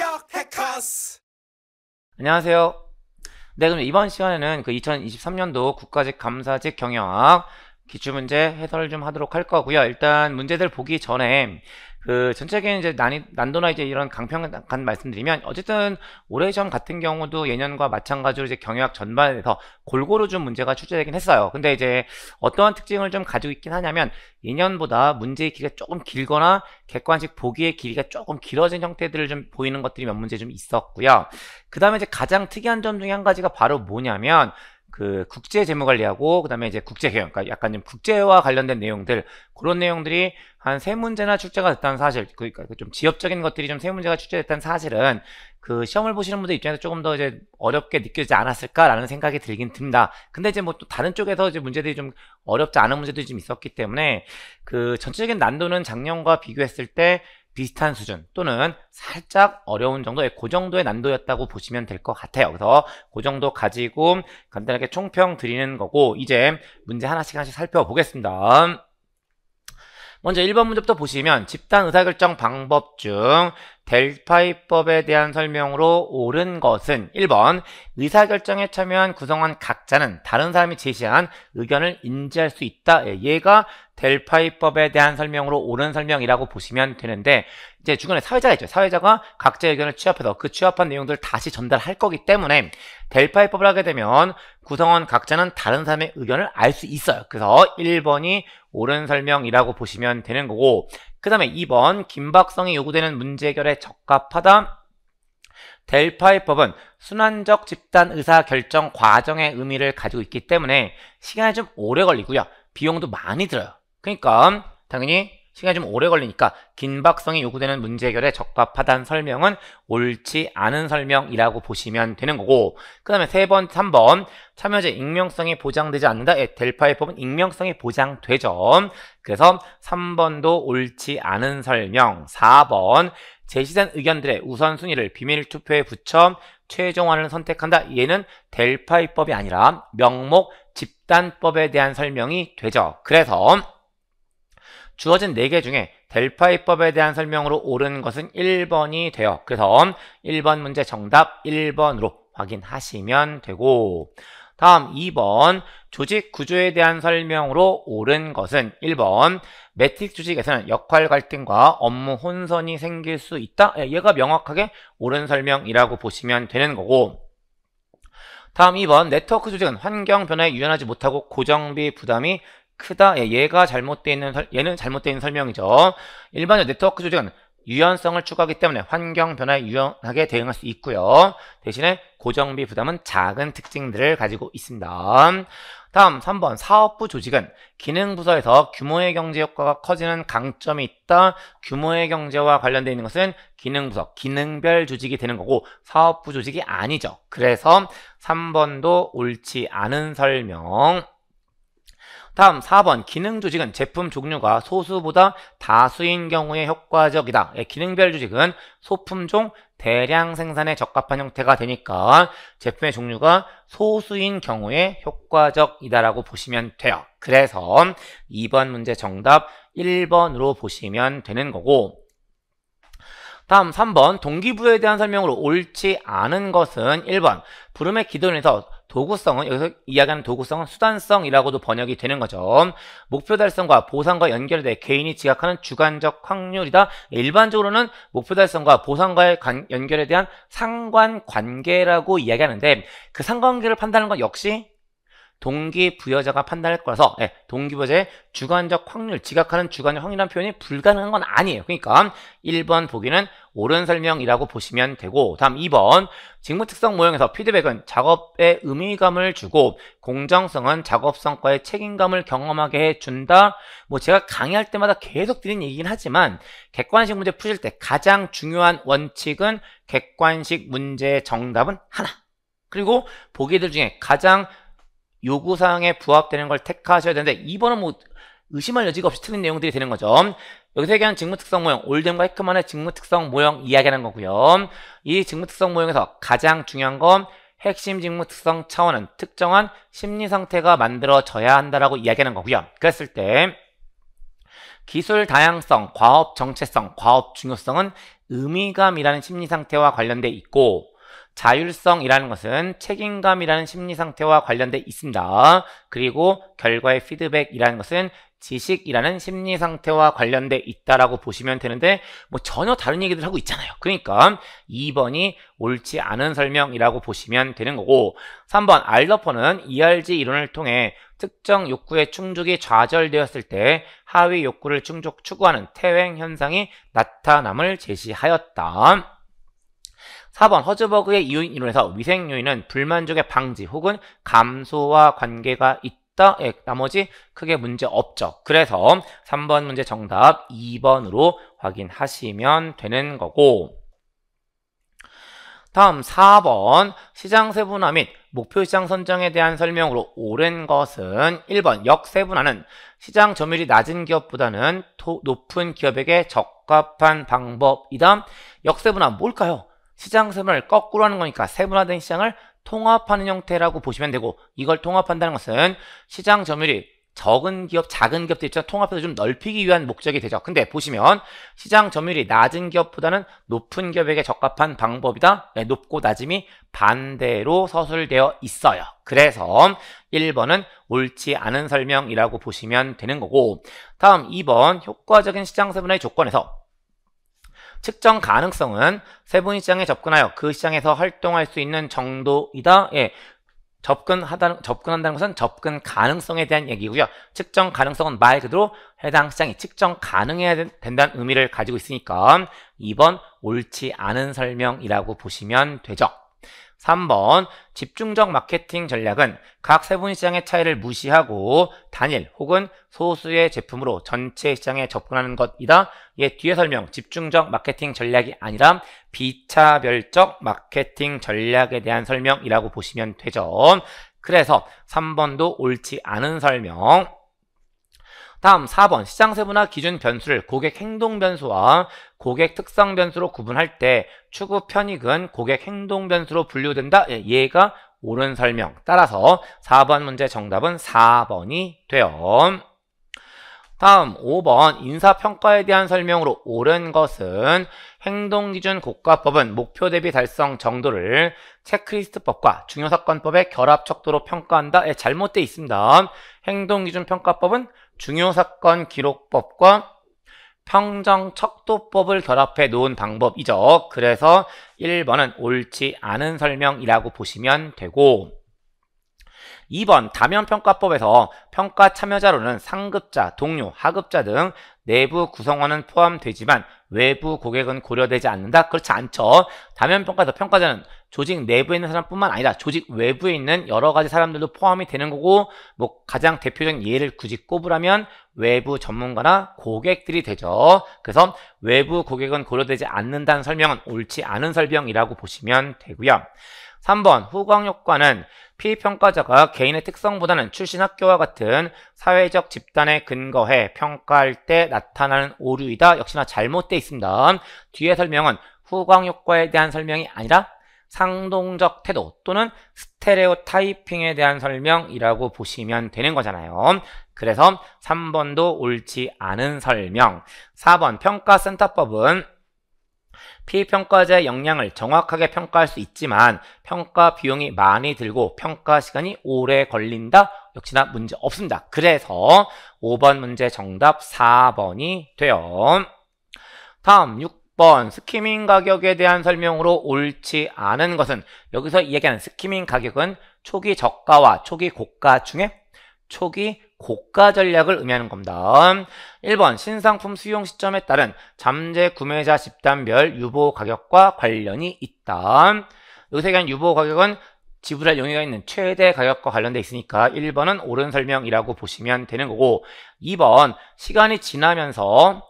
합격 해커스 안녕하세요 네 그럼 이번 시간에는 그 2023년도 국가직 감사직 경영학 기출문제 해설을 좀 하도록 할 거고요. 일단 문제들 보기 전에 그 전체적인 이제 난이, 난도나 이제 이런 강평간 말씀드리면 어쨌든 오래전 같은 경우도 예년과 마찬가지로 이제 경영학 전반에서 골고루 좀 문제가 출제되긴 했어요. 근데 이제 어떠한 특징을 좀 가지고 있긴 하냐면 예년보다 문제의 길이가 조금 길거나 객관식 보기의 길이가 조금 길어진 형태들을 좀 보이는 것들이 몇 문제 좀 있었고요. 그 다음에 이제 가장 특이한 점 중에 한 가지가 바로 뭐냐면 그 국제 재무관리하고 그다음에 이제 국제 경영, 그러니까 약간 좀 국제와 관련된 내용들 그런 내용들이 한 세 문제나 출제가 됐다는 사실, 그러니까 그 좀 지엽적인 것들이 좀 세 문제가 출제됐다는 사실은 그 시험을 보시는 분들 입장에서 조금 더 이제 어렵게 느껴지지 않았을까라는 생각이 들긴 듭니다. 근데 이제 뭐 또 다른 쪽에서 이제 문제들이 좀 어렵지 않은 문제들이 좀 있었기 때문에 그 전체적인 난도는 작년과 비교했을 때 비슷한 수준 또는 살짝 어려운 정도의 그 정도의 난도였다고 보시면 될 것 같아요. 그래서 그 정도 가지고 간단하게 총평 드리는 거고 이제 문제 하나씩 하나씩 살펴보겠습니다. 먼저 1번 문제부터 보시면 집단 의사결정 방법 중 델파이법에 대한 설명으로 옳은 것은 1번 의사결정에 참여한 구성원 각자는 다른 사람이 제시한 의견을 인지할 수 있다. 예, 얘가 델파이법에 대한 설명으로 옳은 설명이라고 보시면 되는데 이제 주변에 사회자가 있죠. 사회자가 각자의 의견을 취합해서 그 취합한 내용들을 다시 전달할 거기 때문에 델파이법을 하게 되면 구성원 각자는 다른 사람의 의견을 알 수 있어요. 그래서 1번이 옳은 설명이라고 보시면 되는 거고 그 다음에 2번 긴박성이 요구되는 문제 해결에 적합하다. 델파의 법은 순환적 집단 의사결정 과정의 의미를 가지고 있기 때문에 시간이 좀 오래 걸리고요. 비용도 많이 들어요. 그러니까 당연히 시간이 좀 오래 걸리니까 긴박성이 요구되는 문제 해결에 적합하다는 설명은 옳지 않은 설명이라고 보시면 되는 거고 그 다음에 세 번, 3번 참여자 익명성이 보장되지 않는다. 예, 델파이법은 익명성이 보장되죠. 그래서 3번도 옳지 않은 설명 4번 제시된 의견들의 우선순위를 비밀투표에 붙여 최종안을 선택한다. 얘는 델파이법이 아니라 명목 집단법에 대한 설명이 되죠. 그래서 주어진 4개 중에 델파이법에 대한 설명으로 옳은 것은 1번이 돼요. 그래서 1번 문제 정답 1번으로 확인하시면 되고 다음 2번 조직 구조에 대한 설명으로 옳은 것은 1번 매틱 조직에서는 역할 갈등과 업무 혼선이 생길 수 있다. 예, 얘가 명확하게 옳은 설명이라고 보시면 되는 거고 다음 2번 네트워크 조직은 환경 변화에 유연하지 못하고 고정비 부담이 크다. 예, 얘가 잘못되어 있는 얘는 잘못되어 있는 설명이죠. 일반적 네트워크 조직은 유연성을 추구하기 때문에 환경 변화에 유연하게 대응할 수 있고요. 대신에 고정비 부담은 작은 특징들을 가지고 있습니다. 다음 3번 사업부 조직은 기능부서에서 규모의 경제 효과가 커지는 강점이 있다. 규모의 경제와 관련되어 있는 것은 기능부서, 기능별 조직이 되는 거고 사업부 조직이 아니죠. 그래서 3번도 옳지 않은 설명 다음 4번 기능 조직은 제품 종류가 소수보다 다수인 경우에 효과적이다. 예, 기능별 조직은 소품종 대량 생산에 적합한 형태가 되니까 제품의 종류가 소수인 경우에 효과적이다라고 보시면 돼요. 그래서 2번 문제 정답 1번으로 보시면 되는 거고 다음 3번 동기부여에 대한 설명으로 옳지 않은 것은 1번 부름의 기준에서 도구성은 여기서 이야기하는 도구성은 수단성이라고도 번역이 되는 거죠. 목표 달성과 보상과 연결돼 개인이 지각하는 주관적 확률이다. 일반적으로는 목표 달성과 보상과의 관, 연결에 대한 상관관계라고 이야기하는데 그 상관관계를 판단하는 건 역시 동기부여자가 판단할 거라서 예, 동기부여자의 주관적 확률, 지각하는 주관적 확률이라는 표현이 불가능한 건 아니에요. 그러니까 1번 보기는 옳은 설명이라고 보시면 되고 다음 2번 직무 특성 모형에서 피드백은 작업에 의미감을 주고 공정성은 작업 성과의 책임감을 경험하게 해준다. 뭐 제가 강의할 때마다 계속 드린 얘기긴 하지만 객관식 문제 푸실 때 가장 중요한 원칙은 객관식 문제의 정답은 하나. 그리고 보기들 중에 가장 요구사항에 부합되는 걸 택하셔야 되는데 2번은 뭐 의심할 여지가 없이 틀린 내용들이 되는 거죠. 여기서 얘기하는 직무 특성 모형, 올덴과 해크만의 직무 특성 모형 이야기하는 거고요. 이 직무 특성 모형에서 가장 중요한 건 핵심 직무 특성 차원은 특정한 심리 상태가 만들어져야 한다라고 이야기하는 거고요. 그랬을 때 기술 다양성, 과업 정체성, 과업 중요성은 의미감이라는 심리 상태와 관련돼 있고 자율성이라는 것은 책임감이라는 심리 상태와 관련되어 있습니다. 그리고 결과의 피드백이라는 것은 지식이라는 심리 상태와 관련되어 있다라고 보시면 되는데 뭐 전혀 다른 얘기들 하고 있잖아요. 그러니까 2번이 옳지 않은 설명이라고 보시면 되는 거고 3번 알러퍼는 ERG 이론을 통해 특정 욕구의 충족이 좌절되었을 때 하위 욕구를 충족 추구하는 태행 현상이 나타남을 제시하였다. 4번 허즈버그의 이유인 이론에서 위생 요인은 불만족의 방지 혹은 감소와 관계가 있다. 예, 나머지 크게 문제 없죠. 그래서 3번 문제 정답 2번으로 확인하시면 되는 거고 다음 4번 시장 세분화 및 목표 시장 선정에 대한 설명으로 옳은 것은 1번 역세분화는 시장 점유율이 낮은 기업보다는 높은 기업에게 적합한 방법이다. 역세분화 뭘까요? 시장 세분화를 거꾸로 하는 거니까 세분화된 시장을 통합하는 형태라고 보시면 되고 이걸 통합한다는 것은 시장 점유율이 적은 기업, 작은 기업들 있죠 통합해서 좀 넓히기 위한 목적이 되죠. 근데 보시면 시장 점유율이 낮은 기업보다는 높은 기업에게 적합한 방법이다. 네, 높고 낮음이 반대로 서술되어 있어요. 그래서 1번은 옳지 않은 설명이라고 보시면 되는 거고 다음 2번 효과적인 시장 세분화의 조건에서 측정 가능성은 세분이 시장에 접근하여 그 시장에서 활동할 수 있는 정도이다. 예. 접근하다, 접근한다는 것은 접근 가능성에 대한 얘기고요. 측정 가능성은 말 그대로 해당 시장이 측정 가능해야 된다는 의미를 가지고 있으니까 2번 옳지 않은 설명이라고 보시면 되죠. 3번 집중적 마케팅 전략은 각 세분 시장의 차이를 무시하고 단일 혹은 소수의 제품으로 전체 시장에 접근하는 것이다. 이게 뒤에 설명 집중적 마케팅 전략이 아니라 비차별적 마케팅 전략에 대한 설명이라고 보시면 되죠. 그래서 3번도 옳지 않은 설명 다음 4번 시장 세분화 기준 변수를 고객 행동 변수와 고객 특성 변수로 구분할 때 추구 편익은 고객 행동 변수로 분류된다. 얘가 예, 옳은 설명. 따라서 4번 문제 정답은 4번이 돼요. 다음 5번 인사평가에 대한 설명으로 옳은 것은 행동기준 국가법은 목표 대비 달성 정도를 체크리스트법과 중요사건법의 결합 척도로 평가한다에 예, 잘못되어 있습니다. 행동기준 평가법은 중요사건 기록법과 평정척도법을 결합해 놓은 방법이죠. 그래서 1번은 옳지 않은 설명이라고 보시면 되고 2번 다면평가법에서 평가 참여자로는 상급자, 동료, 하급자 등 내부 구성원은 포함되지만 외부 고객은 고려되지 않는다? 그렇지 않죠. 다면평가에서 평가자는 조직 내부에 있는 사람뿐만 아니라 조직 외부에 있는 여러 가지 사람들도 포함이 되는 거고 뭐 가장 대표적인 예를 굳이 꼽으라면 외부 전문가나 고객들이 되죠. 그래서 외부 고객은 고려되지 않는다는 설명은 옳지 않은 설명이라고 보시면 되고요. 3번 후광효과는 피평가자가 개인의 특성보다는 출신 학교와 같은 사회적 집단에 근거해 평가할 때 나타나는 오류이다. 역시나 잘못되어 있습니다. 뒤에 설명은 후광효과에 대한 설명이 아니라 상동적 태도 또는 스테레오 타이핑에 대한 설명이라고 보시면 되는 거잖아요. 그래서 3번도 옳지 않은 설명. 4번 평가센터법은 피평가자의 역량을 정확하게 평가할 수 있지만 평가 비용이 많이 들고 평가 시간이 오래 걸린다? 역시나 문제 없습니다. 그래서 5번 문제 정답 4번이 돼요. 다음 6 6번 스키밍 가격에 대한 설명으로 옳지 않은 것은 여기서 얘기하는 스키밍 가격은 초기 저가와 초기 고가 중에 초기 고가 전략을 의미하는 겁니다. 1번 신상품 수용 시점에 따른 잠재 구매자 집단별 유보 가격과 관련이 있다. 여기간 유보 가격은 지불할 용의가 있는 최대 가격과 관련돼 있으니까 1번은 옳은 설명이라고 보시면 되는 거고 2번 시간이 지나면서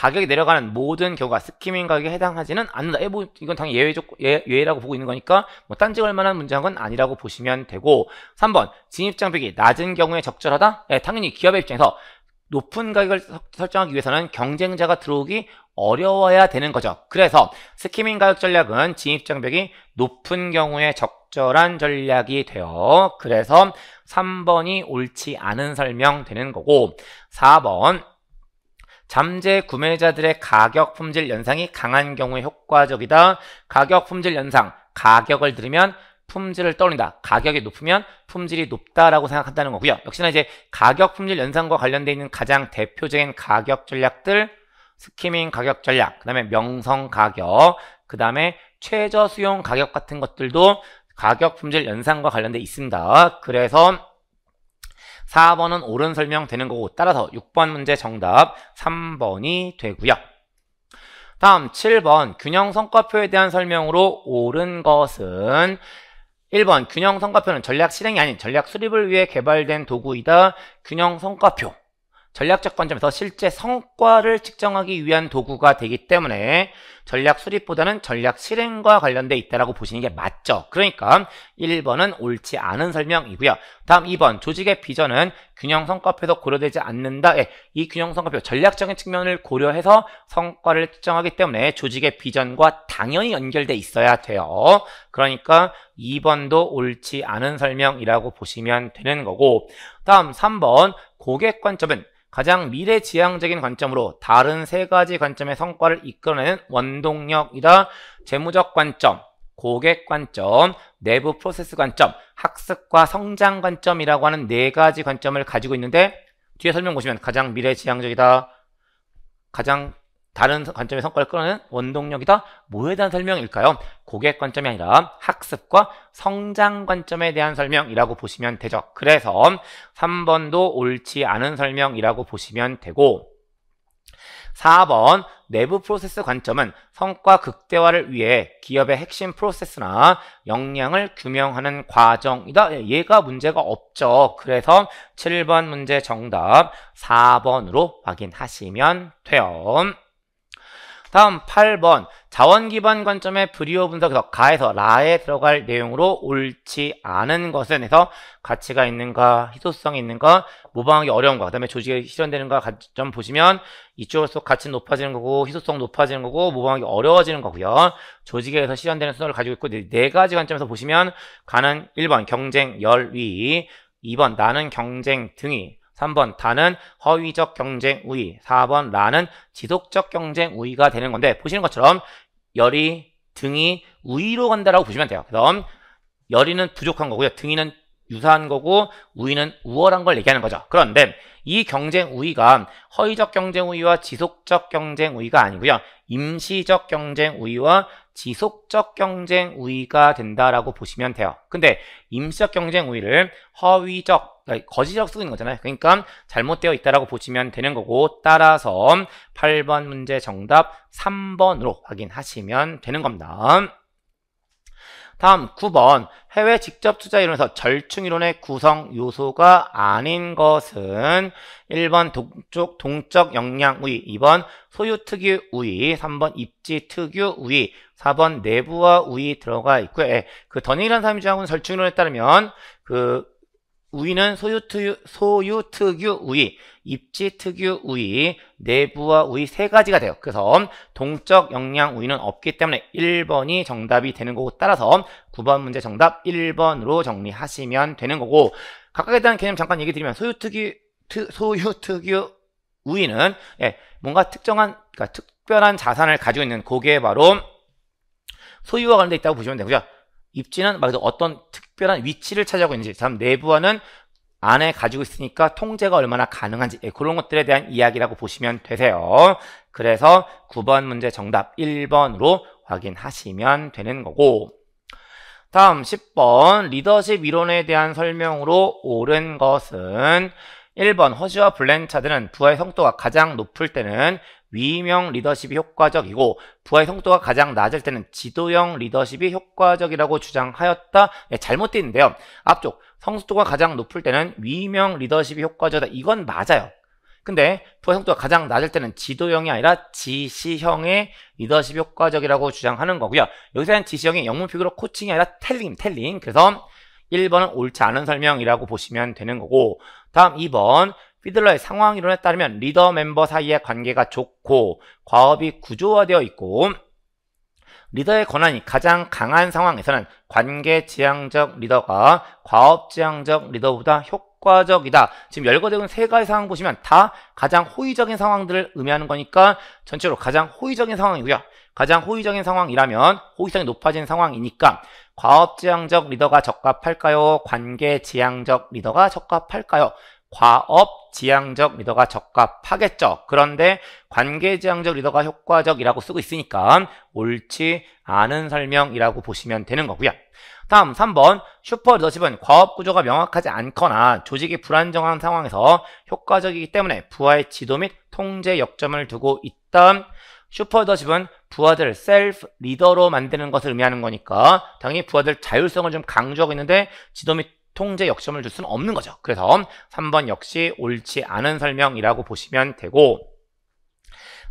가격이 내려가는 모든 경우가 스키밍 가격에 해당하지는 않는다. 뭐 이건 당연히 예외적, 예, 예외라고 보고 있는 거니까 뭐 딴지걸 만한 문제한 건 아니라고 보시면 되고 3번 진입장벽이 낮은 경우에 적절하다? 예, 당연히 기업의 입장에서 높은 가격을 설정하기 위해서는 경쟁자가 들어오기 어려워야 되는 거죠. 그래서 스키밍 가격 전략은 진입장벽이 높은 경우에 적절한 전략이 되어 그래서 3번이 옳지 않은 설명 되는 거고 4번 잠재 구매자들의 가격 품질 연상이 강한 경우에 효과적이다. 가격 품질 연상, 가격을 들으면 품질을 떠올린다. 가격이 높으면 품질이 높다라고 생각한다는 거고요. 역시나 이제 가격 품질 연상과 관련되어 있는 가장 대표적인 가격 전략들 스키밍 가격 전략, 그 다음에 명성 가격, 그 다음에 최저 수용 가격 같은 것들도 가격 품질 연상과 관련되어 있습니다. 그래서 4번은 옳은 설명되는 거고 따라서 6번 문제 정답 3번이 되고요. 다음 7번 균형 성과표에 대한 설명으로 옳은 것은 1번 균형 성과표는 전략 실행이 아닌 전략 수립을 위해 개발된 도구이다. 균형 성과표 전략적 관점에서 실제 성과를 측정하기 위한 도구가 되기 때문에 전략 수립보다는 전략 실행과 관련돼 있다라고 보시는 게 맞죠. 그러니까 1번은 옳지 않은 설명이고요. 다음 2번 조직의 비전은 균형 성과표에서 고려되지 않는다. 예, 이 균형 성과표 전략적인 측면을 고려해서 성과를 측정하기 때문에 조직의 비전과 당연히 연결돼 있어야 돼요. 그러니까 2번도 옳지 않은 설명이라고 보시면 되는 거고 다음 3번 고객 관점은 가장 미래지향적인 관점으로 다른 세 가지 관점의 성과를 이끌어내는 원동력이다. 재무적 관점, 고객 관점, 내부 프로세스 관점, 학습과 성장 관점이라고 하는 네 가지 관점을 가지고 있는데 뒤에 설명 보시면 가장 미래지향적이다. 가장 다른 관점의 성과를 끌어내는 원동력이다. 뭐에 대한 설명일까요? 고객 관점이 아니라 학습과 성장 관점에 대한 설명이라고 보시면 되죠. 그래서 3번도 옳지 않은 설명이라고 보시면 되고 4번 내부 프로세스 관점은 성과 극대화를 위해 기업의 핵심 프로세스나 역량을 규명하는 과정이다. 예, 얘가 문제가 없죠. 그래서 7번 문제 정답 4번으로 확인하시면 돼요. 다음 8번 자원기반 관점의 브리오 분석 에서 가에서 라에 들어갈 내용으로 옳지 않은 것은 해서 가치가 있는가 희소성이 있는가 모방하기 어려운가 그 다음에 조직에 실현되는가 점 보시면 이쪽으로서 가치 높아지는 거고 희소성 높아지는 거고 모방하기 어려워지는 거고요 조직에서 실현되는 순서를 가지고 있고 네, 네 가지 관점에서 보시면 가는 1번 경쟁 열 위 2번 나는 경쟁 등위 3번 다는 허위적 경쟁 우위, 4번 라는 지속적 경쟁 우위가 되는 건데 보시는 것처럼 열이 등이 우위로 간다라고 보시면 돼요. 그럼 열이는 부족한 거고요. 등이는 유사한 거고 우위는 우월한 걸 얘기하는 거죠. 그런데 이 경쟁 우위가 허위적 경쟁 우위와 지속적 경쟁 우위가 아니고요. 임시적 경쟁 우위와 지속적 경쟁 우위가 된다라고 보시면 돼요. 근데 임시적 경쟁 우위를 허위적 그러니까 거짓이라고 쓰고 있는 거잖아요. 그러니까 잘못되어 있다라고 보시면 되는 거고 따라서 8번 문제 정답 3번으로 확인하시면 되는 겁니다. 다음 9번 해외 직접 투자 이론에서 절충 이론의 구성 요소가 아닌 것은 1번 동쪽 동적 영향 우위, 2번 소유 특유 우위, 3번 입지 특유 우위, 4번 내부와 우위 들어가 있고요. 예, 그 더닝이라는 사람이 주장하는 절충 이론에 따르면 그 우위는 소유, 특유, 소유 특유 우위, 입지 특유 우위, 내부와 우위 세 가지가 돼요. 그래서 동적 역량 우위는 없기 때문에 1번이 정답이 되는 거고 따라서 9번 문제 정답 1번으로 정리하시면 되는 거고 각각에 대한 개념 잠깐 얘기 드리면 소유 특유 트, 소유 특유 우위는 예, 뭔가 특정한 그러니까 특별한 자산을 가지고 있는 그게 바로 소유와 관련되어 있다고 보시면 되고요. 입지는 말해서 어떤 특 특별한 위치를 차지하고 있는지, 다음 내부와는 안에 가지고 있으니까 통제가 얼마나 가능한지 예, 그런 것들에 대한 이야기라고 보시면 되세요. 그래서 9번 문제 정답 1번으로 확인하시면 되는 거고 다음 10번 리더십 이론에 대한 설명으로 옳은 것은 1번 허쉬와 블렌차드는 부하의 성도가 가장 높을 때는 위명 리더십이 효과적이고 부하의 성도가 가장 낮을 때는 지도형 리더십이 효과적이라고 주장하였다. 네, 예, 잘못되어 있는데요. 앞쪽 성숙도가 가장 높을 때는 위명 리더십이 효과적이다. 이건 맞아요. 근데 부하 성도가 가장 낮을 때는 지도형이 아니라 지시형의 리더십 이 효과적이라고 주장하는 거고요. 여기서는 지시형이 영문표기로 코칭이 아니라 텔링, 텔링. 그래서 1번은 옳지 않은 설명이라고 보시면 되는 거고 다음 2번 피들러의 상황 이론에 따르면 리더 멤버 사이의 관계가 좋고 과업이 구조화되어 있고 리더의 권한이 가장 강한 상황에서는 관계 지향적 리더가 과업 지향적 리더보다 효과적이다. 지금 열거되는 세 가지 상황 보시면 다 가장 호의적인 상황들을 의미하는 거니까 전체로 가장 호의적인 상황이고요. 가장 호의적인 상황이라면 호의성이 높아진 상황이니까 과업 지향적 리더가 적합할까요? 관계 지향적 리더가 적합할까요? 과업 지향적 리더가 적합하겠죠. 그런데 관계 지향적 리더가 효과적이라고 쓰고 있으니까 옳지 않은 설명이라고 보시면 되는 거고요. 다음 3번 슈퍼 리더십은 과업 구조가 명확하지 않거나 조직이 불안정한 상황에서 효과적이기 때문에 부하의 지도 및 통제 역점을 두고 있던 슈퍼 리더십은 부하들 셀프 리더로 만드는 것을 의미하는 거니까 당연히 부하들 자율성을 좀 강조하고 있는데 지도 및 통제 역점을 줄 수는 없는 거죠. 그래서 3번 역시 옳지 않은 설명이라고 보시면 되고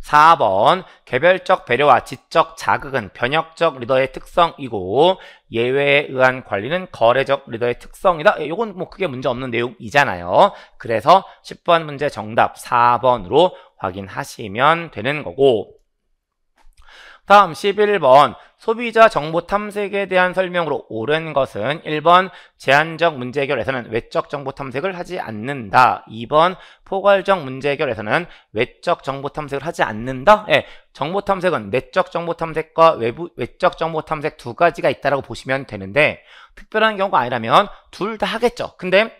4번 개별적 배려와 지적 자극은 변혁적 리더의 특성이고 예외에 의한 관리는 거래적 리더의 특성이다. 이건 예, 뭐 크게 문제없는 내용이잖아요. 그래서 10번 문제 정답 4번으로 확인하시면 되는 거고 다음 11번 소비자 정보 탐색에 대한 설명으로 옳은 것은 1번 제한적 문제 해결에서는 외적 정보 탐색을 하지 않는다. 2번 포괄적 문제 해결에서는 외적 정보 탐색을 하지 않는다. 예, 정보 탐색은 내적 정보 탐색과 외부 외적 정보 탐색 두 가지가 있다라고 보시면 되는데 특별한 경우가 아니라면 둘 다 하겠죠. 근데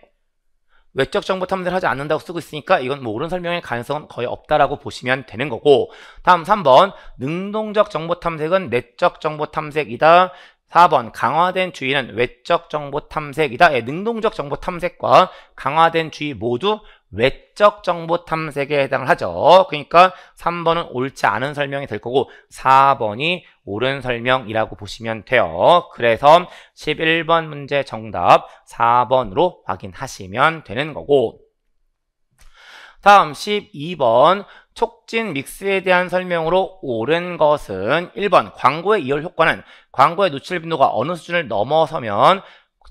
외적 정보 탐지를 하지 않는다고 쓰고 있으니까 이건 뭐 옳은 설명의 가능성은 거의 없다라고 보시면 되는 거고 다음 3번 능동적 정보 탐색은 내적 정보 탐색이다 4번 강화된 주의는 외적 정보 탐색이다. 예, 능동적 정보 탐색과 강화된 주의 모두 외적 정보 탐색에 해당을 하죠. 그러니까 3번은 옳지 않은 설명이 될 거고 4번이 옳은 설명이라고 보시면 돼요. 그래서 11번 문제 정답 4번으로 확인하시면 되는 거고 다음 12번 촉진 믹스에 대한 설명으로 옳은 것은 1번 광고의 이열 효과는 광고의 노출 빈도가 어느 수준을 넘어서면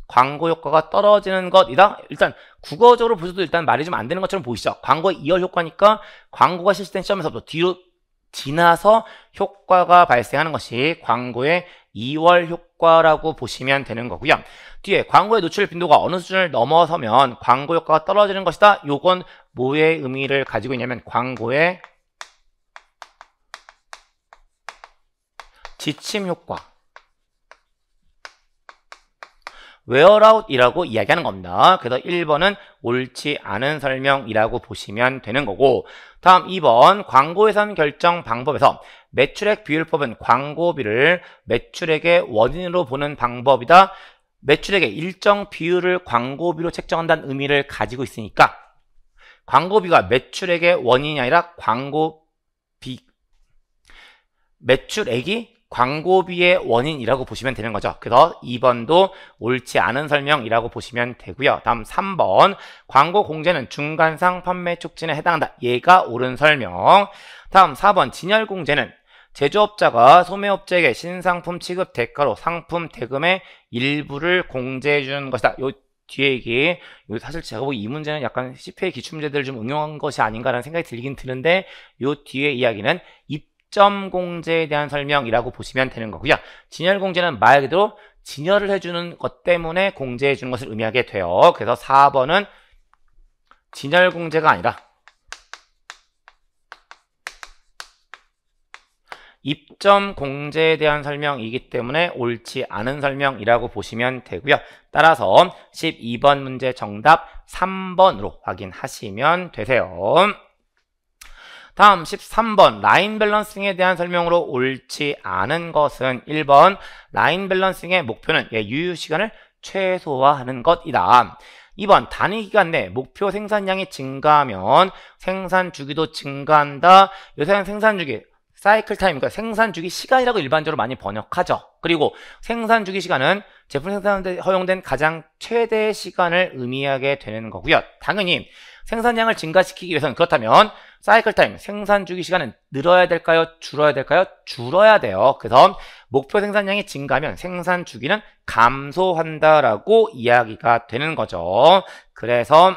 광고 효과가 떨어지는 것이다. 일단 국어적으로 보셔도 일단 말이 좀 안 되는 것처럼 보이시죠? 광고의 이열 효과니까 광고가 실시된 시험에서부터 뒤로 지나서 효과가 발생하는 것이 광고의 2월 효과라고 보시면 되는 거고요. 뒤에 광고의 노출 빈도가 어느 수준을 넘어서면 광고 효과가 떨어지는 것이다. 요건 뭐의 의미를 가지고 있냐면 광고의 지침 효과 웨어라웃이라고 이야기하는 겁니다. 그래서 1번은 옳지 않은 설명이라고 보시면 되는 거고 다음 2번 광고예산 결정 방법에서 매출액 비율법은 광고비를 매출액의 원인으로 보는 방법이다. 매출액의 일정 비율을 광고비로 책정한다는 의미를 가지고 있으니까 광고비가 매출액의 원인이 아니라 광고비 매출액이 광고비의 원인이라고 보시면 되는 거죠. 그래서 2번도 옳지 않은 설명이라고 보시면 되고요. 다음 3번 광고 공제는 중간상 판매 촉진에 해당한다. 얘가 옳은 설명. 다음 4번 진열 공제는 제조업자가 소매업자에게 신상품 취급 대가로 상품 대금의 일부를 공제해 주는 것이다. 요 뒤에 얘기 요 사실 제가 보기 이 문제는 약간 10회 기출문제들을 좀 응용한 것이 아닌가라는 생각이 들긴 드는데 요 뒤에 이야기는 입 시점 공제에 대한 설명이라고 보시면 되는 거고요. 진열 공제는 말 그대로 진열을 해주는 것 때문에 공제해 주는 것을 의미하게 돼요. 그래서 4번은 진열 공제가 아니라 입점 공제에 대한 설명이기 때문에 옳지 않은 설명이라고 보시면 되고요. 따라서 12번 문제 정답 3번으로 확인하시면 되세요. 다음 13번 라인 밸런싱에 대한 설명으로 옳지 않은 것은 1번 라인 밸런싱의 목표는 예, 유효시간을 최소화하는 것이다. 2번 단위 기간 내 목표 생산량이 증가하면 생산 주기도 증가한다. 요새는 생산 주기 사이클 타임, 그러니까 생산 주기 시간이라고 일반적으로 많이 번역하죠. 그리고 생산 주기 시간은 제품 생산에 허용된 가장 최대 시간을 의미하게 되는 거고요. 당연히 생산량을 증가시키기 위해서는 그렇다면 사이클 타임, 생산 주기 시간은 늘어야 될까요? 줄어야 될까요? 줄어야 돼요. 그래서 목표 생산량이 증가하면 생산 주기는 감소한다라고 이야기가 되는 거죠. 그래서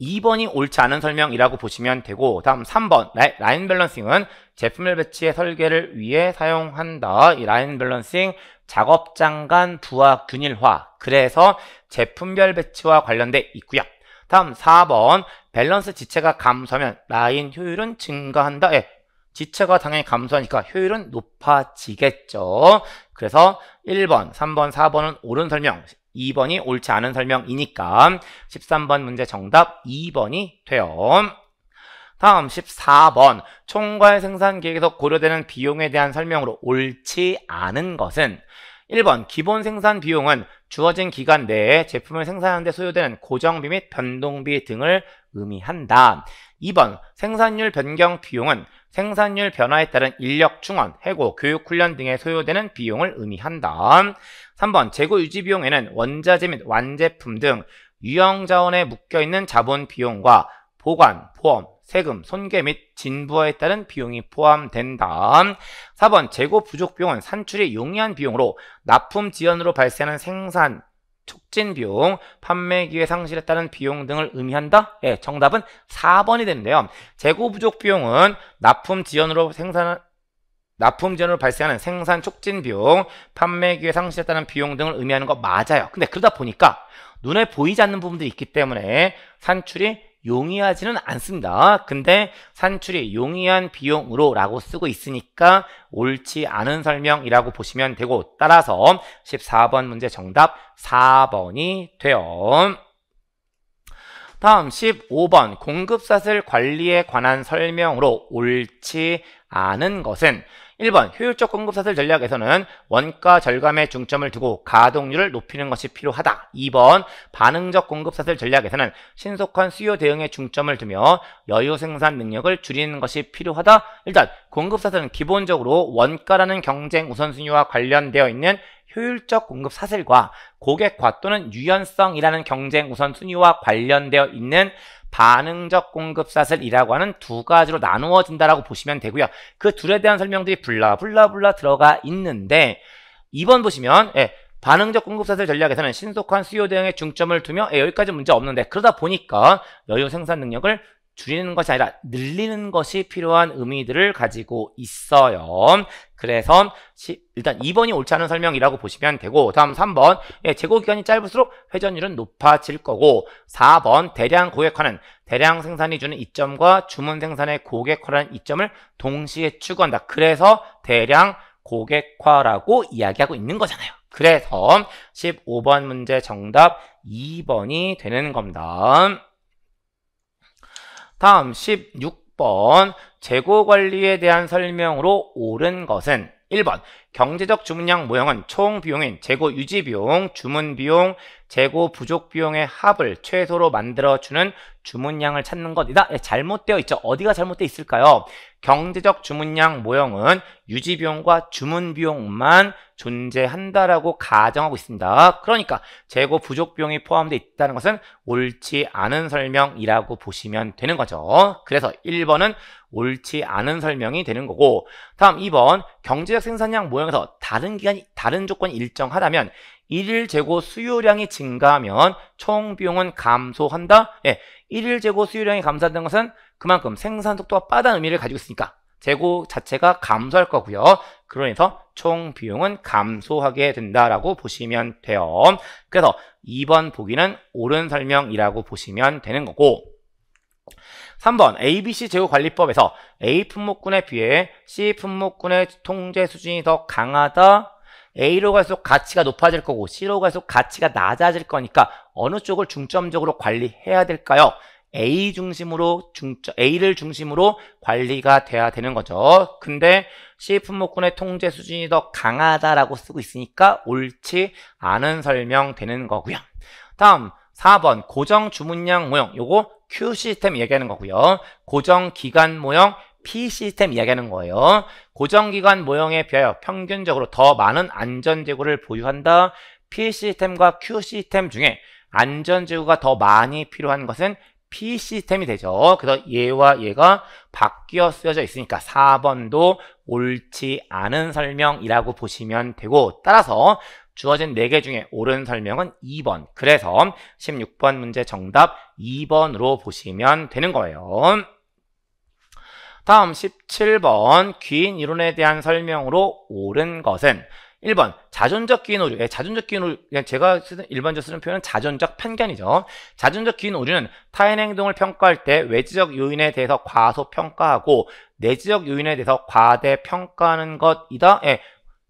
2번이 옳지 않은 설명이라고 보시면 되고 다음 3번 라인 밸런싱은 제품별 배치의 설계를 위해 사용한다. 이 라인 밸런싱 작업장 간 부하 균일화 그래서 제품별 배치와 관련돼 있고요. 다음 4번 밸런스 지체가 감소하면 라인 효율은 증가한다. 예. 지체가 당연히 감소하니까 효율은 높아지겠죠. 그래서 1번, 3번, 4번은 옳은 설명, 2번이 옳지 않은 설명이니까 13번 문제 정답 2번이 돼요. 다음 14번 총괄 생산 계획에서 고려되는 비용에 대한 설명으로 옳지 않은 것은 1번 기본 생산 비용은 주어진 기간 내에 제품을 생산하는데 소요되는 고정비 및 변동비 등을 의미한다. 2번 생산율 변경 비용은 생산율 변화에 따른 인력 충원, 해고, 교육 훈련 등에 소요되는 비용을 의미한다. 3번 재고 유지 비용에는 원자재 및 완제품 등 유형 자원에 묶여 있는 자본 비용과 보관, 보험, 세금, 손괴 및 진부에 따른 비용이 포함된다. 4번 재고 부족 비용은 산출이 용이한 비용으로 납품 지연으로 발생하는 생산, 촉진 비용, 판매 기회 상실에 따른 비용 등을 의미한다? 예, 정답은 4번이 되는데요. 재고 부족 비용은 납품 지연으로 생산 납품 전으로 발생하는 생산 촉진 비용, 판매 기회 상실에 따른 비용 등을 의미하는 거 맞아요. 근데 그러다 보니까 눈에 보이지 않는 부분들이 있기 때문에 산출이 용이하지는 않습니다. 근데 산출이 용이한 비용으로 라고 쓰고 있으니까 옳지 않은 설명이라고 보시면 되고 따라서 14번 문제 정답 4번이 돼요. 다음 15번 공급사슬 관리에 관한 설명으로 옳지 않은 것은 1번 효율적 공급사슬 전략에서는 원가 절감에 중점을 두고 가동률을 높이는 것이 필요하다. 2번 반응적 공급사슬 전략에서는 신속한 수요 대응에 중점을 두며 여유 생산 능력을 줄이는 것이 필요하다. 일단 공급사슬은 기본적으로 원가라는 경쟁 우선순위와 관련되어 있는 효율적 공급 사슬과 고객과 또는 유연성이라는 경쟁 우선순위와 관련되어 있는 반응적 공급 사슬이라고 하는 두 가지로 나누어진다라고 보시면 되고요. 그 둘에 대한 설명들이 블라블라블라 들어가 있는데 2번 보시면 예, 반응적 공급사슬 전략에서는 신속한 수요 대응에 중점을 두며 예, 여기까지 문제 없는데 그러다 보니까 여유 생산 능력을 줄이는 것이 아니라 늘리는 것이 필요한 의미들을 가지고 있어요. 그래서 일단 2번이 옳지 않은 설명이라고 보시면 되고 다음 3번 예, 재고기간이 짧을수록 회전율은 높아질 거고 4번 대량 고객화는 대량 생산이 주는 이점과 주문 생산의 고객화라는 이점을 동시에 추구한다. 그래서 대량 고객화라고 이야기하고 있는 거잖아요. 그래서 15번 문제 정답 2번이 되는 겁니다. 다음 16번 재고관리에 대한 설명으로 옳은 것은 1번 경제적 주문량 모형은 총 비용인 재고 유지 비용, 주문 비용, 재고 부족 비용의 합을 최소로 만들어주는 주문량을 찾는 것이다. 예, 잘못되어 있죠. 어디가 잘못되어 있을까요? 경제적 주문량 모형은 유지 비용과 주문 비용만 존재한다라고 가정하고 있습니다. 그러니까 재고 부족 비용이 포함되어 있다는 것은 옳지 않은 설명이라고 보시면 되는 거죠. 그래서 1번은 옳지 않은 설명이 되는 거고 다음 2번 경제적 생산량 모형에서 다른 기간이 다른 조건이 일정하다면 1일 재고 수요량이 증가하면 총 비용은 감소한다? 예, 1일 재고 수요량이 감소한다는 것은 그만큼 생산 속도가 빠른 의미를 가지고 있으니까 재고 자체가 감소할 거고요. 그러면서 총 비용은 감소하게 된다라고 보시면 돼요. 그래서 2번 보기는 옳은 설명이라고 보시면 되는 거고 3번 ABC 재고관리법에서 A 품목군에 비해 C 품목군의 통제 수준이 더 강하다 A로 갈수록 가치가 높아질 거고 C로 갈수록 가치가 낮아질 거니까 어느 쪽을 중점적으로 관리해야 될까요? A 중심으로 중점, A를 중심으로 관리가 돼야 되는 거죠. 근데 C 품목군의 통제 수준이 더 강하다라고 쓰고 있으니까 옳지 않은 설명 되는 거고요. 다음 4번 고정 주문량 모형 요거 Q 시스템 얘기하는 거고요. 고정 기간 모형 P 시스템 이야기하는 거예요. 고정기관 모형에 비하여 평균적으로 더 많은 안전재고를 보유한다. P 시스템과 Q 시스템 중에 안전재고가 더 많이 필요한 것은 P 시스템이 되죠. 그래서 얘와 얘가 바뀌어 쓰여져 있으니까 4번도 옳지 않은 설명이라고 보시면 되고 따라서 주어진 4개 중에 옳은 설명은 2번. 그래서 16번 문제 정답 2번으로 보시면 되는 거예요. 다음 17번 귀인 이론에 대한 설명으로 옳은 것은 1번 자존적 귀인 오류 예, 자존적 귀인 오류 그냥 제가 쓰는 일반적으로 쓰는 표현은 자존적 편견이죠 자존적 귀인 오류는 타인 행동을 평가할 때 외지적 요인에 대해서 과소평가하고 내지적 요인에 대해서 과대평가하는 것이다 예,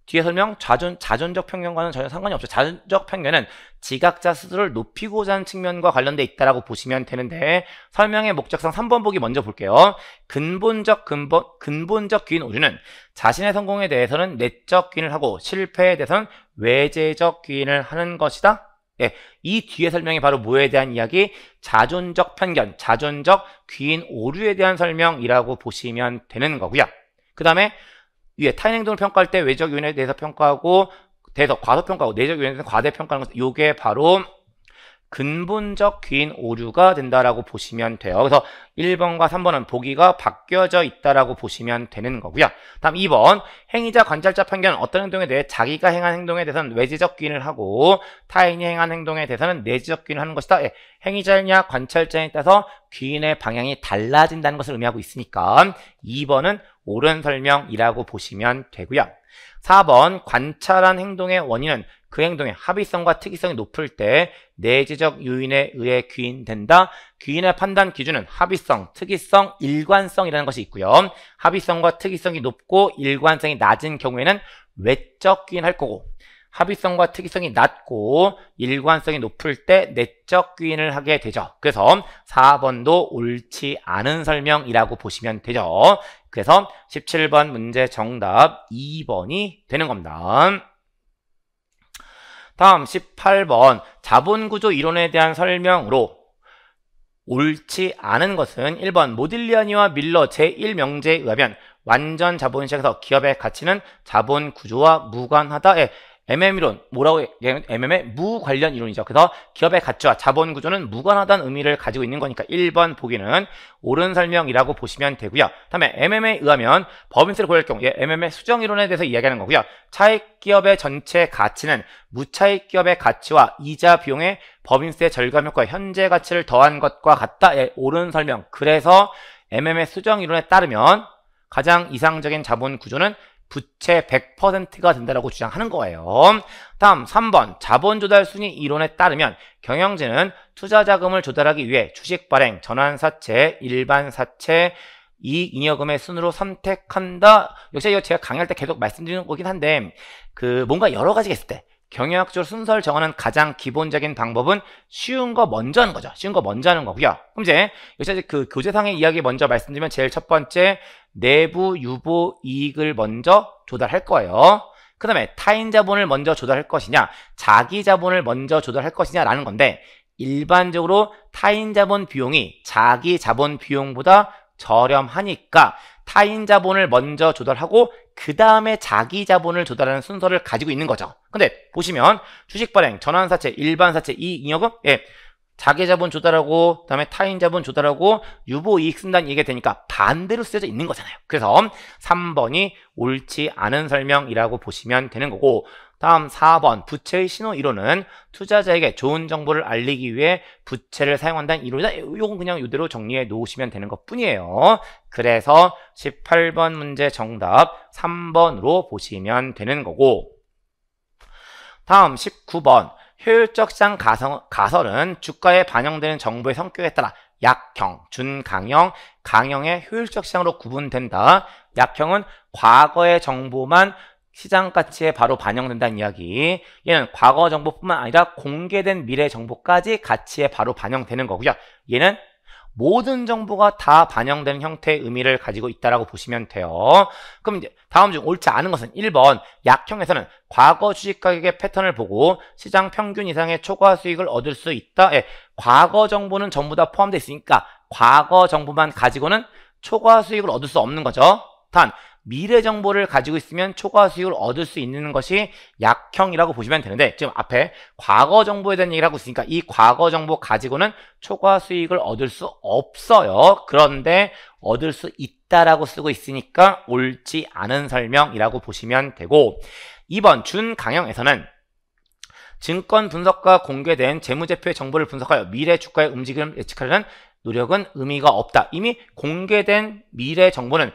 뒤에 설명 자전, 자전적 평견과는 전혀 상관이 없어요. 자전적 평견은 지각자 스스로를 높이고자 하는 측면과 관련돼 있다라고 보시면 되는데 설명의 목적상 3번 보기 먼저 볼게요. 근본적 근본 근본적 귀인 오류는 자신의 성공에 대해서는 내적 귀인을 하고 실패에 대해서는 외재적 귀인을 하는 것이다. 예, 이 뒤에 설명이 바로 뭐에 대한 이야기? 자존적 편견, 자존적 귀인 오류에 대한 설명이라고 보시면 되는 거고요. 그 다음에 위에 타인 행동을 평가할 때 외적 요인에 대해서 평가하고 대해서 과소평가하고 내적 요인에 대해서 과대평가하는 것. 요게 바로 근본적 귀인 오류가 된다라고 보시면 돼요. 그래서 1번과 3번은 보기가 바뀌어져 있다라고 보시면 되는 거고요. 다음 2번 행위자 관찰자 판결은 어떤 행동에 대해 자기가 행한 행동에 대해서는 외지적 귀인을 하고 타인이 행한 행동에 대해서는 내지적 귀인을 하는 것이다. 예, 행위자냐 관찰자에 따라서 귀인의 방향이 달라진다는 것을 의미하고 있으니까 2번은 옳은 설명이라고 보시면 되고요. 4번 관찰한 행동의 원인은 그 행동의 합의성과 특이성이 높을 때 내재적 요인에 의해 귀인된다. 귀인의 판단 기준은 합의성, 특이성, 일관성이라는 것이 있고요. 합의성과 특이성이 높고 일관성이 낮은 경우에는 외적 귀인할 거고 합의성과 특이성이 낮고 일관성이 높을 때 내적 귀인을 하게 되죠. 그래서 4번도 옳지 않은 설명이라고 보시면 되죠. 그래서 17번 문제 정답 2번이 되는 겁니다. 다음 18번 자본구조 이론에 대한 설명으로 옳지 않은 것은 1번 모딜리아니와 밀러 제1명제에 의하면 완전 자본시장에서 기업의 가치는 자본구조와 무관하다에 MM이론 뭐라고 MM의 무관련 이론이죠. 그래서 기업의 가치와 자본 구조는 무관하다는 의미를 가지고 있는 거니까 1번 보기는 옳은 설명이라고 보시면 되고요. 다음에 MM에 의하면 법인세를 고려할 경우 MM의 수정 이론에 대해서 이야기하는 거고요. 차익 기업의 전체 가치는 무차익 기업의 가치와 이자 비용의 법인세 절감 효과 현재 가치를 더한 것과 같다의 옳은 설명. 그래서 MM의 수정 이론에 따르면 가장 이상적인 자본 구조는 부채 100%가 된다고 주장하는 거예요. 다음 3번 자본조달 순위 이론에 따르면 경영진은 투자자금을 조달하기 위해 주식 발행, 전환사채, 일반사채, 이익잉여금의 순으로 선택한다. 역시 이거 제가 강의할 때 계속 말씀드리는 거긴 한데 그 뭔가 여러 가지가 있을 때 경영학적 순서를 정하는 가장 기본적인 방법은 쉬운 거 먼저 하는 거죠. 쉬운 거 먼저 하는 거고요. 그럼 이제 여기서 그 교재상의 그 이야기 먼저 말씀드리면 제일 첫 번째 내부 유보 이익을 먼저 조달할 거예요. 그 다음에 타인 자본을 먼저 조달할 것이냐 자기 자본을 먼저 조달할 것이냐라는 건데 일반적으로 타인 자본 비용이 자기 자본 비용보다 저렴하니까 타인 자본을 먼저 조달하고 그 다음에 자기 자본을 조달하는 순서를 가지고 있는 거죠. 근데 보시면 주식 발행, 전환사채, 일반사채, 이익잉여금 예. 자기 자본 조달하고 그다음에 타인 자본 조달하고 유보 이익 쓴다는 얘기가 되니까 반대로 쓰여져 있는 거잖아요. 그래서 3번이 옳지 않은 설명이라고 보시면 되는 거고 다음 4번 부채의 신호 1호는 투자자에게 좋은 정보를 알리기 위해 부채를 사용한다는 1호다. 이건 그냥 이대로 정리해 놓으시면 되는 것뿐이에요. 그래서 18번 문제 정답 3번으로 보시면 되는 거고 다음 19번 효율적 시장 가설은 주가에 반영되는 정보의 성격에 따라 약형, 준강형, 강형의 효율적 시장으로 구분된다. 약형은 과거의 정보만 시장 가치에 바로 반영된다는 이야기 얘는 과거 정보뿐만 아니라 공개된 미래 정보까지 가치에 바로 반영되는 거고요 얘는 모든 정보가 다 반영되는 형태의 의미를 가지고 있다라고 보시면 돼요. 그럼 이제 다음 중 옳지 않은 것은 1번 약형에서는 과거 주식 가격의 패턴을 보고 시장 평균 이상의 초과 수익을 얻을 수 있다. 예, 과거 정보는 전부 다 포함되어 있으니까 과거 정보만 가지고는 초과 수익을 얻을 수 없는 거죠. 단 미래 정보를 가지고 있으면 초과 수익을 얻을 수 있는 것이 약형이라고 보시면 되는데 지금 앞에 과거 정보에 대한 얘기를 하고 있으니까 이 과거 정보 가지고는 초과 수익을 얻을 수 없어요. 그런데 얻을 수 있다라고 쓰고 있으니까 옳지 않은 설명이라고 보시면 되고 이번 준강형에서는 증권 분석과 공개된 재무제표의 정보를 분석하여 미래 주가의 움직임을 예측하려는 노력은 의미가 없다. 이미 공개된 미래 정보는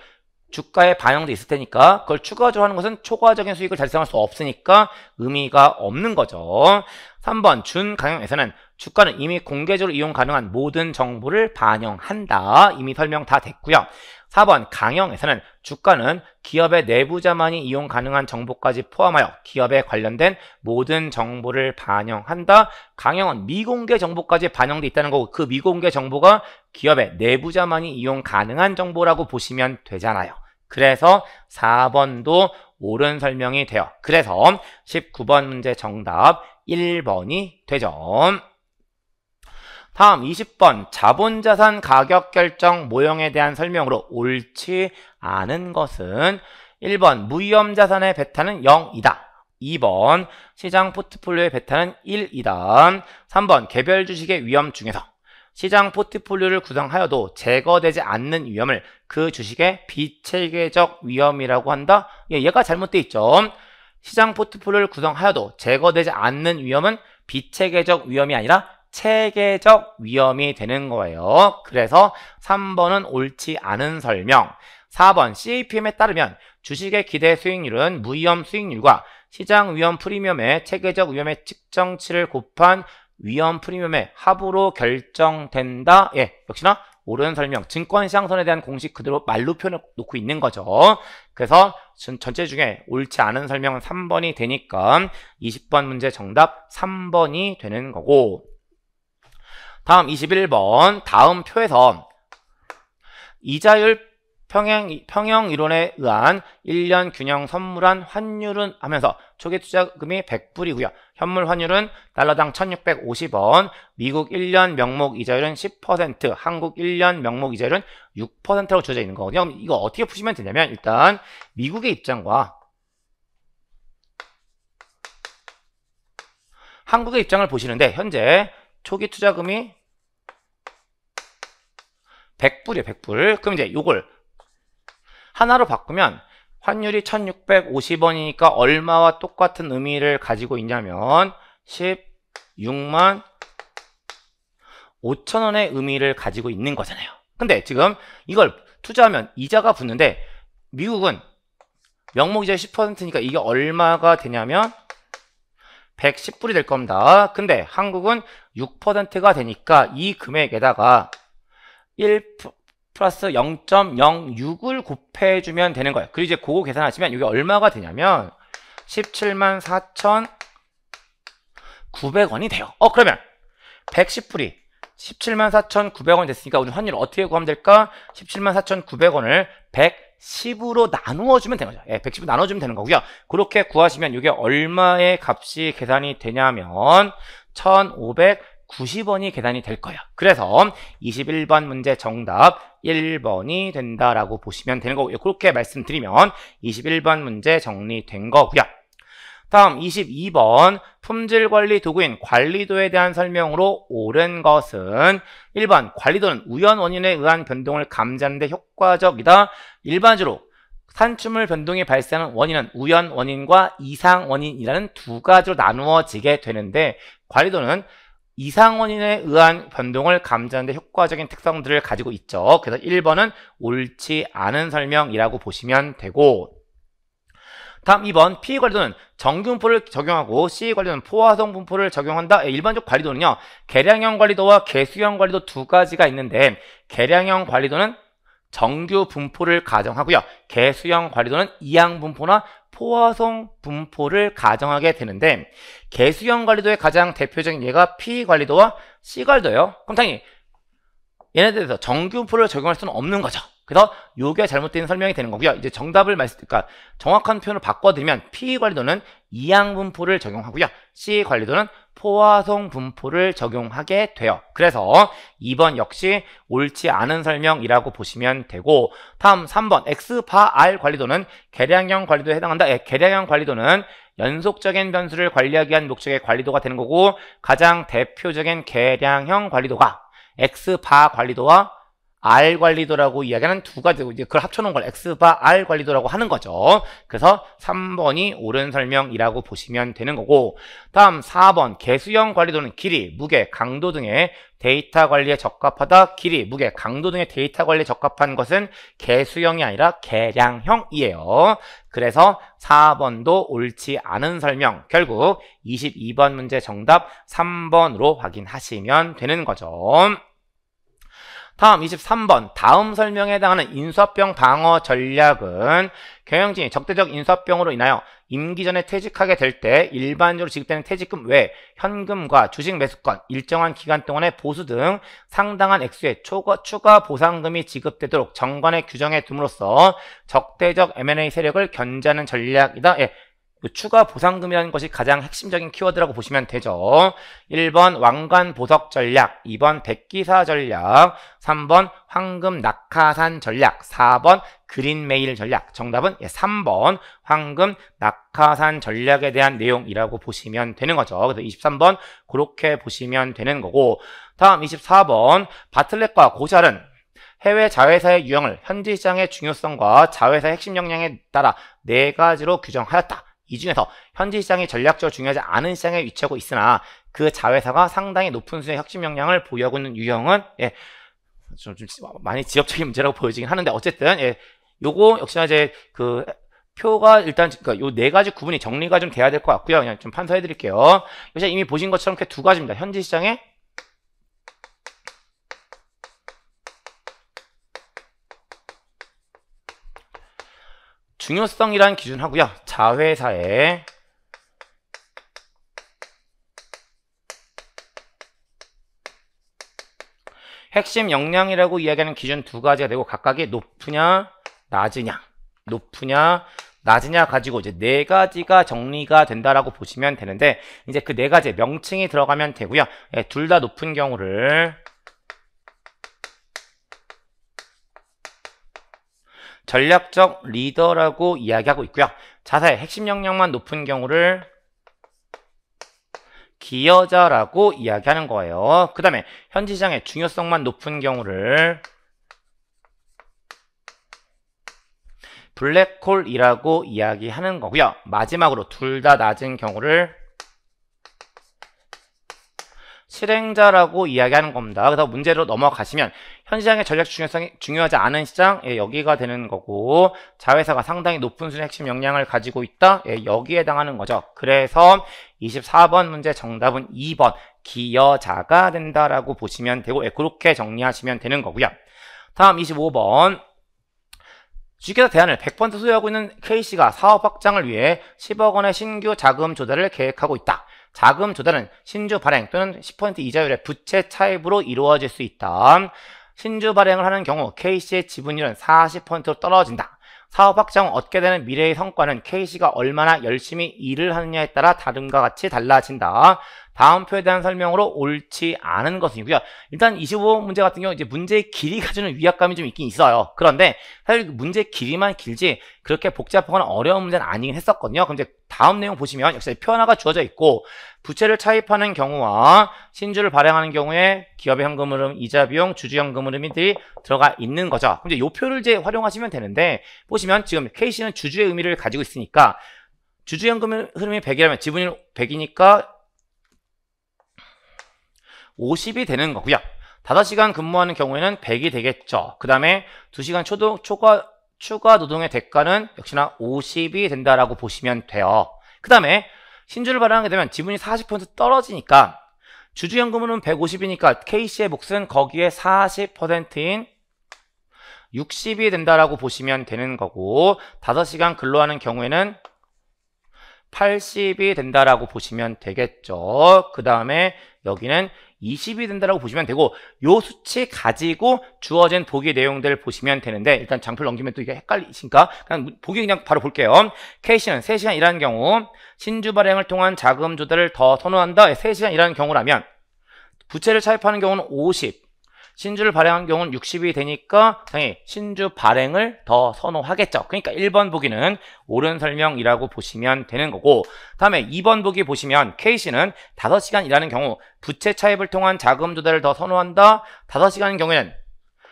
주가에 반영돼 있을 테니까 그걸 추가적으로 하는 것은 초과적인 수익을 달성할 수 없으니까 의미가 없는 거죠. 3번 준강영에서는 주가는 이미 공개적으로 이용 가능한 모든 정보를 반영한다. 이미 설명 다 됐고요. 4번 강영에서는 주가는 기업의 내부자만이 이용 가능한 정보까지 포함하여 기업에 관련된 모든 정보를 반영한다. 강영은 미공개 정보까지 반영돼 있다는 거고 그 미공개 정보가 기업의 내부자만이 이용 가능한 정보라고 보시면 되잖아요. 그래서 4번도 옳은 설명이 돼요. 그래서 19번 문제 정답 1번이 되죠. 다음 20번 자본자산 가격 결정 모형에 대한 설명으로 옳지 않은 것은 1번 무위험자산의 베타는 0이다. 2번 시장 포트폴리오의 베타는 1이다. 3번 개별 주식의 위험 중에서 시장 포트폴리오를 구성하여도 제거되지 않는 위험을 그 주식의 비체계적 위험이라고 한다. 예, 얘가 잘못돼 있죠. 시장 포트폴리오를 구성하여도 제거되지 않는 위험은 비체계적 위험이 아니라 체계적 위험이 되는 거예요. 그래서 3번은 옳지 않은 설명. 4번 c p m 에 따르면 주식의 기대 수익률은 무위험 수익률과 시장 위험 프리미엄의 체계적 위험의 측정치를 곱한 위험 프리미엄의 합으로 결정된다. 예, 역시나 옳은 설명, 증권시장선에 대한 공식 그대로 말로 표현해 놓고 있는 거죠. 그래서 전체 중에 옳지 않은 설명은 3번이 되니까 20번 문제 정답 3번이 되는 거고 다음 21번 다음 표에서 이자율 평행, 평형 이론에 의한 1년 균형 선물한 환율은 하면서 초기 투자금이 100불이고요. 현물 환율은 달러당 1650원, 미국 1년 명목 이자율은 10%, 한국 1년 명목 이자율은 6%라고 주어져 있는 거거든요. 이거 어떻게 푸시면 되냐면 일단 미국의 입장과 한국의 입장을 보시는데 현재 초기 투자금이 100불이에요, 100불. 그럼 이제 이걸 하나로 바꾸면 환율이 1650원이니까 얼마와 똑같은 의미를 가지고 있냐면 16만 5천원의 의미를 가지고 있는 거잖아요. 근데 지금 이걸 투자하면 이자가 붙는데 미국은 명목이자 10%니까 이게 얼마가 되냐면 110불이 될 겁니다. 근데 한국은 6%가 되니까 이 금액에다가 1, 플러스 0.06을 곱해주면 되는 거예요. 그리고 이제 그거 계산하시면 이게 얼마가 되냐면 17만 4,900원이 돼요. 어 그러면 110불이 17만 4,900원 됐으니까 우리 환율 어떻게 구하면 될까? 17만 4,900원을 110으로 나누어주면 되는 거죠. 예, 110으로 나눠주면 되는 거고요. 그렇게 구하시면 이게 얼마의 값이 계산이 되냐면 1,500 90원이 계산이 될 거예요. 그래서 21번 문제 정답 1번이 된다라고 보시면 되는 거고요. 그렇게 말씀드리면 21번 문제 정리된 거고요. 다음 22번 품질관리 도구인 관리도에 대한 설명으로 옳은 것은 1번 관리도는 우연 원인에 의한 변동을 감지하는 데 효과적이다. 일반적으로 산출물 변동이 발생하는 원인은 우연 원인과 이상 원인이라는 두 가지로 나누어지게 되는데 관리도는 이상원인에 의한 변동을 감지하는데 효과적인 특성들을 가지고 있죠. 그래서 1번은 옳지 않은 설명이라고 보시면 되고 다음 2번 PE 관리도는 정균포를 적용하고 CE 관리도는 포화성 분포를 적용한다. 예, 일반적 관리도는요. 계량형 관리도와 개수형 관리도 두 가지가 있는데 계량형 관리도는 정규 분포를 가정하고요. 개수형 관리도는 이항 분포나 포화성 분포를 가정하게 되는데 개수형 관리도의 가장 대표적인 예가 P 관리도와 C 관리도예요. 그럼 당연히 얘네들에서 정규 분포를 적용할 수는 없는 거죠. 그래서 요게 잘못된 설명이 되는 거고요. 이제 정답을 말씀그러니까 정확한 표현을 바꿔드리면 P 관리도는 이항 분포를 적용하고요. C 관리도는 포화성 분포를 적용하게 돼요. 그래서 2번 역시 옳지 않은 설명이라고 보시면 되고 다음 3번 X파 R 관리도는 계량형 관리도에 해당한다. 예, 계량형 관리도는 연속적인 변수를 관리하기 위한 목적의 관리도가 되는 거고 가장 대표적인 계량형 관리도가 X파 관리도와 R 관리도라고 이야기하는 두 가지, 이제 그걸 합쳐놓은 걸 X바 R 관리도라고 하는 거죠. 그래서 3번이 옳은 설명이라고 보시면 되는 거고, 다음 4번, 개수형 관리도는 길이, 무게, 강도 등의 데이터 관리에 적합하다, 길이, 무게, 강도 등의 데이터 관리에 적합한 것은 개수형이 아니라 개량형이에요. 그래서 4번도 옳지 않은 설명, 결국 22번 문제 정답 3번으로 확인하시면 되는 거죠. 다음 23번 다음 설명에 해당하는 인수합병 방어 전략은 경영진이 적대적 인수합병으로 인하여 임기 전에 퇴직하게 될 때 일반적으로 지급되는 퇴직금 외 현금과 주식 매수권, 일정한 기간 동안의 보수 등 상당한 액수의 초과, 추가 보상금이 지급되도록 정관의 규정에 둠으로써 적대적 M&A 세력을 견제하는 전략이다. 예, 그 추가 보상금이라는 것이 가장 핵심적인 키워드라고 보시면 되죠. 1번 왕관 보석 전략, 2번 백기사 전략, 3번 황금 낙하산 전략, 4번 그린메일 전략. 정답은 3번 예, 황금 낙하산 전략에 대한 내용이라고 보시면 되는 거죠. 그래서 23번 그렇게 보시면 되는 거고 다음 24번 바틀렛과 고샬은 해외 자회사의 유형을 현지 시장의 중요성과 자회사의 핵심 역량에 따라 네 가지로 규정하였다. 이 중에서 현지 시장이 전략적으로 중요하지 않은 시장에 위치하고 있으나 그 자회사가 상당히 높은 수준의 혁신 역량을 보유하고 있는 유형은 예, 좀, 좀 많이 지역적인 문제라고 보여지긴 하는데 어쨌든 예, 요거 역시나 이제 그 표가 일단 그러니까 요네 가지 구분이 정리가 좀 돼야 될 것 같고요. 그냥 좀 판서해 드릴게요. 역시 이미 보신 것처럼 이렇게 두 가지입니다. 현지 시장의 중요성이라는 기준하고요. 자회사의 핵심 역량이라고 이야기하는 기준 두 가지가 되고 각각의 높으냐 낮으냐 높으냐 낮으냐 가지고 이제 네 가지가 정리가 된다라고 보시면 되는데 이제 그 네 가지 명칭이 들어가면 되고요 예, 둘다 높은 경우를 전략적 리더라고 이야기하고 있고요 자사의 핵심 영역만 높은 경우를 기여자라고 이야기하는 거예요. 그 다음에 현지장의 중요성만 높은 경우를 블랙홀이라고 이야기하는 거고요. 마지막으로 둘 다 낮은 경우를 실행자라고 이야기하는 겁니다. 그래서 문제로 넘어가시면 현 시장의 전략 중요성이 중요하지 않은 시장 예, 여기가 되는 거고 자회사가 상당히 높은 수준의 핵심 역량을 가지고 있다 예, 여기에 해당하는 거죠. 그래서 24번 문제 정답은 2번 기여자가 된다라고 보시면 되고 예, 그렇게 정리하시면 되는 거고요. 다음 25번 주식회사 대안을 100% 소유하고 있는 K씨가 사업 확장을 위해 10억 원의 신규 자금 조달을 계획하고 있다. 자금 조달은 신주 발행 또는 10% 이자율의 부채 차입으로 이루어질 수 있다. 신주 발행을 하는 경우 K씨의 지분율은 40%로 떨어진다. 사업 확정 얻게 되는 미래의 성과는 K씨가 얼마나 열심히 일을 하느냐에 따라 다름과 같이 달라진다. 다음 표에 대한 설명으로 옳지 않은 것이고요. 일단 25문제 번 같은 경우 이제 문제의 길이가 주는 위압감이 좀 있긴 있어요. 그런데 사실 그 문제 의 길이만 길지 그렇게 복잡하거나 어려운 문제는 아니긴 했었거든요. 그럼 이제 다음 내용 보시면 역시 표현화가 주어져 있고 부채를 차입하는 경우와 신주를 발행하는 경우에 기업의 현금흐름, 이자 비용, 주주 현금흐름이 들어가 있는 거죠. 근데 요 표를 이제 활용하시면 되는데 보시면 지금 KC는 주주의 의미를 가지고 있으니까 주주 현금 흐름이 100이라면 지분율 100이니까 50이 되는 거고요. 5시간 근무하는 경우에는 100이 되겠죠. 그 다음에 2시간 초도, 초과, 추가 노동의 대가는 역시나 50이 된다라고 보시면 돼요. 그 다음에 신주를 발행하게 되면 지분이 40% 떨어지니까 주주연금은 150이니까 K씨의 몫은 거기에 40%인 60이 된다라고 보시면 되는 거고 5시간 근로하는 경우에는 80이 된다라고 보시면 되겠죠. 그 다음에 여기는 20이 된다고 보시면 되고 요 수치 가지고 주어진 보기 내용들 을 보시면 되는데 일단 장표를 넘기면 또 이게 헷갈리시니까 그냥 보기 그냥 바로 볼게요. K씨는 3시간 일하는 경우 신주 발행을 통한 자금 조달을 더 선호한다. 3시간 일하는 경우라면 부채를 차입하는 경우는 50 신주를 발행한 경우는 60이 되니까 당연히 신주 발행을 더 선호하겠죠. 그러니까 1번 보기는 옳은 설명이라고 보시면 되는 거고 다음에 2번 보기 보시면 K씨는 5시간 일하는 경우 부채 차입을 통한 자금 조달을 더 선호한다. 5시간인 경우에는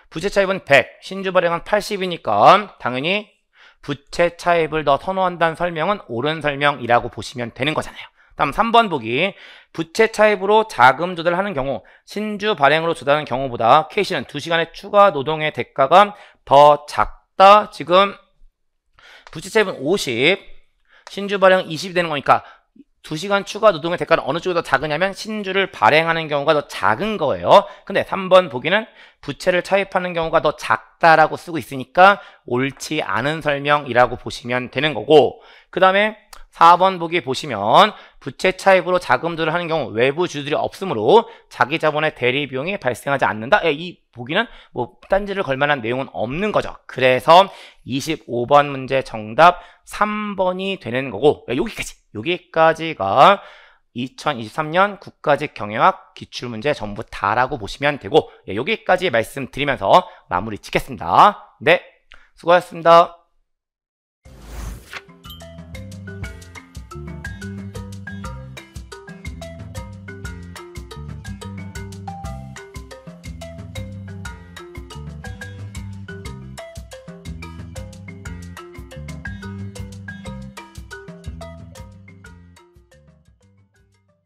부채 차입은 100, 신주 발행은 80이니까 당연히 부채 차입을 더 선호한다는 설명은 옳은 설명이라고 보시면 되는 거잖아요. 다음 3번 보기. 부채 차입으로 자금 조달하는 경우 신주 발행으로 조달하는 경우보다 k 시는 2시간의 추가 노동의 대가가 더 작다. 지금 부채 차입은 50, 신주 발행 20이 되는 거니까 2시간 추가 노동의 대가는 어느 쪽이 더 작으냐면 신주를 발행하는 경우가 더 작은 거예요. 근데 3번 보기는 부채를 차입하는 경우가 더 작다라고 쓰고 있으니까 옳지 않은 설명이라고 보시면 되는 거고 그 다음에 4번 보기 보시면 부채 차입으로 자금들을 하는 경우 외부 주주들이 없으므로 자기 자본의 대리 비용이 발생하지 않는다. 예, 이 보기는 뭐 딴지를 걸 만한 내용은 없는 거죠. 그래서 25번 문제 정답 3번이 되는 거고 예, 여기까지. 여기까지가 2023년 국가직 경영학 기출문제 전부 다라고 보시면 되고 예, 여기까지 말씀드리면서 마무리 짓겠습니다. 네, 수고하셨습니다.